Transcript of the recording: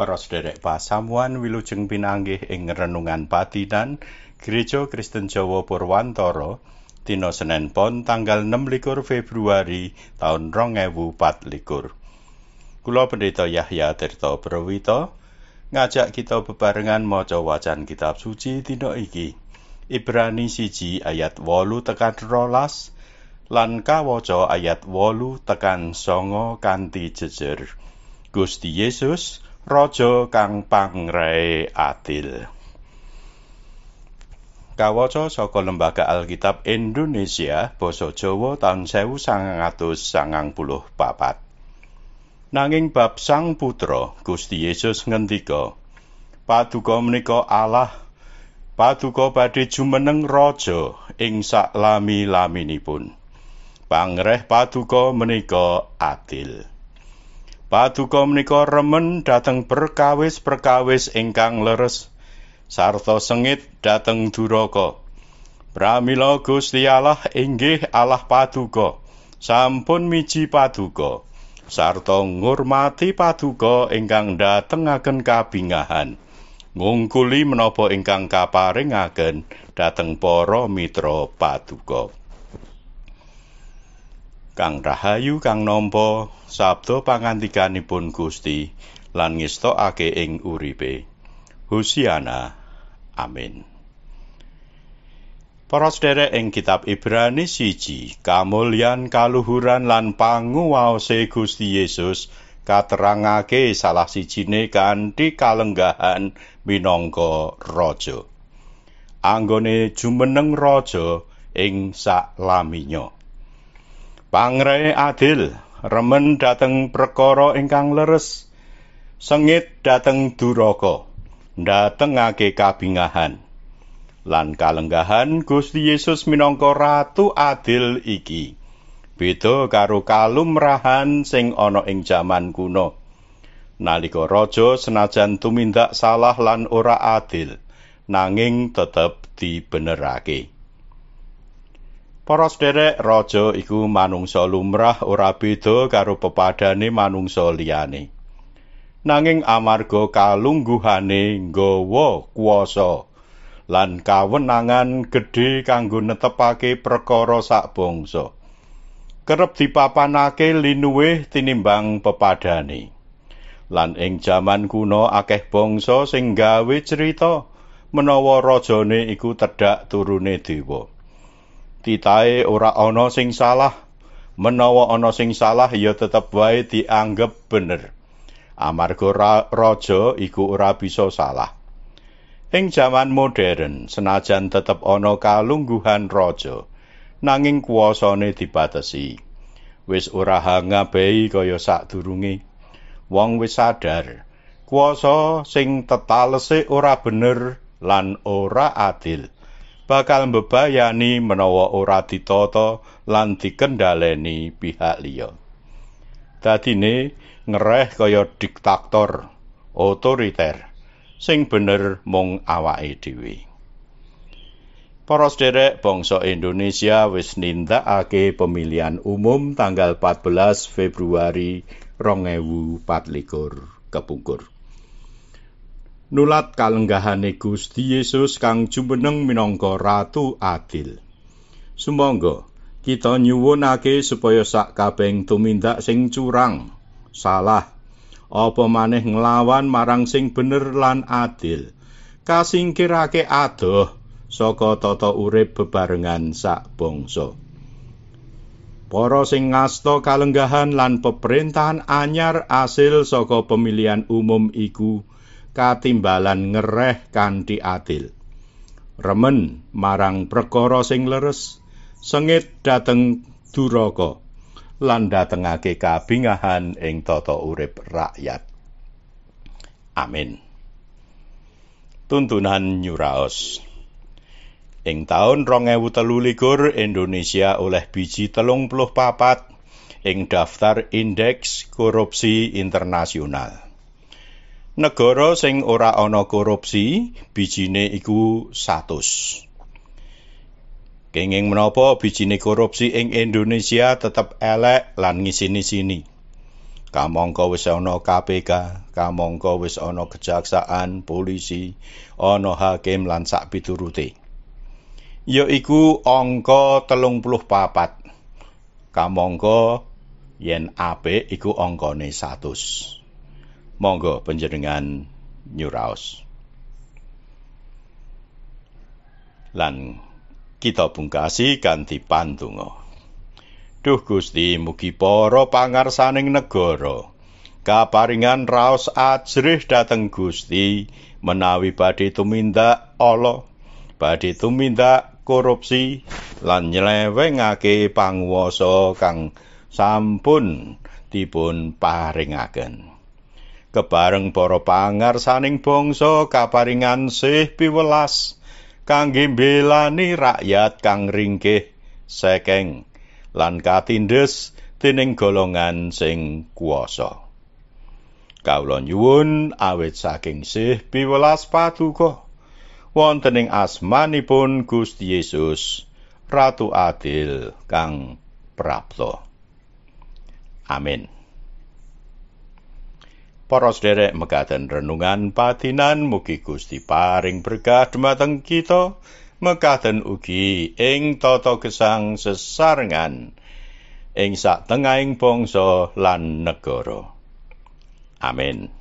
Para sederek pasamuan wilujeng pinanggih ing renungan patinan Gereja Kristen Jawa Purwantoro tino senen pon tanggal likur Februari tahun pat likur Kula Pendeta Yahya Tirta Prawita ngajak kita bebarengan maca wacan kitab suci tino iki. Ibrani siji ayat wolu tekan rolas lan kawaca ayat wolu tekan songo kanti jejer. Gusti Yesus raja kang pangrai adil. Kawaca saka Lembaga Alkitab Indonesia Basa Jawa taun 1994. Nanging bab Sang Putra Gusti Yesus ngendika, Paduka menika Allah Paduka badhe jumeneng raja ing sak lami-laminipun. Pangreh paduka menika adil. Paduka menika remen dateng perkawis-perkawis ingkang leres sarta sengit dateng duraka. Pramila Gusti Allah inggih Allah Paduka. Sampun miji Paduka. Sarto ngurmati paduka ingkang dhatengaken kabingahan. Ngungkuli menapa ingkang kaparingaken dateng para mitra paduka. Kang Rahayu kang nampa sabda pangantikanipun Gusti lan ngestokake ing uripe. Husiana. Amin. Para sedherek ing kitab Ibrani siji, kamulyan kaluhuran lan panguwaose Gusti Yesus katerangake salah sijine kanthi kalenggahan minangka raja. Anggone jumeneng raja ing sak Pangrai adil, remen dateng perkara ingkang leres, sengit dateng duraka, ndatengake kabingahan. Lan kalenggahan Gusti Yesus minangka ratu adil iki. Beda karo kalumrahan sing ana ing jaman kuno. Nalika raja senajan tumindak salah lan ora adil, nanging tetep dibenerake. Para sederek raja iku manungsa lumrah ora beda karo pepadane manungsa liyane. Nanging amarga kalungguhane nggawa kuasa lan kawenangan gedhe kanggo netepake perkara sak bangsa. Kerep dipapanake linuweh tinimbang pepadane. Lan ing jaman kuno akeh bangsa sing gawe crita menawa rajane iku tedhak turune dewa. titae ora ana sing salah menawa ana sing salah ya tetep wae dianggep bener amarga raja iku ora bisa salah ing jaman modern senajan tetep ana kalungguhan raja nanging kuwasane dibatesi wis ora hangabehi kaya sadurunge wong wis sadar kuwasa sing tetalese ora bener lan ora adil bakal mbebayani menawa ora ditata lan dikendhaleni pihak liya. Dadine ngereh kaya diktator, otoriter sing bener mung awake dhewe. Para sederek bangsa Indonesia wis nindakake pemilihan umum tanggal 14 Februari 2024 kepungkur. nulat kalenggahane Gusti Yesus kang jumbeneng minangka Ratu Adil. Sumangga kita nyuwunake supaya sak kabeng tumindak sing curang, salah, apa maneh nglawan marang sing bener lan adil. Kasingkirake adoh saka tata urip bebarengan sak bangsa. Para sing ngasta kalenggahan lan peperintahan anyar asil saka pemilihan umum iku, katimbalan ngereh kanthi atil. Remen marang perkara sing leres, sengit dhateng duraka lan dhatengake kabingahan ing tata urip rakyat. Amin. Tuntunan nyuraos. Ing taun 2023 Indonesia oleh biji 34 ing daftar indeks korupsi internasional. negara sing ora ana korupsi bijine iku 100. Kenging menapa bijine korupsi ing Indonesia tetep elek lan ngisini-sini. Kamangka wis ana KPK, kamangka wis ana kejaksaan, polisi, ana hakim lan sak piturute. Yaiku angka 34. Kamangka yen apik iku angkane 100. Monggo panjenengan nyuraos. Lan kita bungkasi kanthi pandonga. Duh Gusti, mugi para pangarsaning negara kaparingan raos ajrih dateng Gusti menawi badhe tumindak ala, badhe tumindak korupsi lan nyelewengake panguwasa kang sampun dipun paringaken. kebareng para pangar saning bangsa kaparingan sih piwelas kangge mbelani rakyat kang ringkih sekeng lan katindes dening golongan sing kuasa kawula nyuwun awet saking sih piwelas paduka wonten ing asmanipun Gusti Yesus Ratu Adil kang prapto Amin Para sederek mekaten renungan patinan mugi Gusti paring berkah dumateng kita. Mekaten ugi ing tata gesang sesarengan ing satengahing bangsa lan negara. Amin.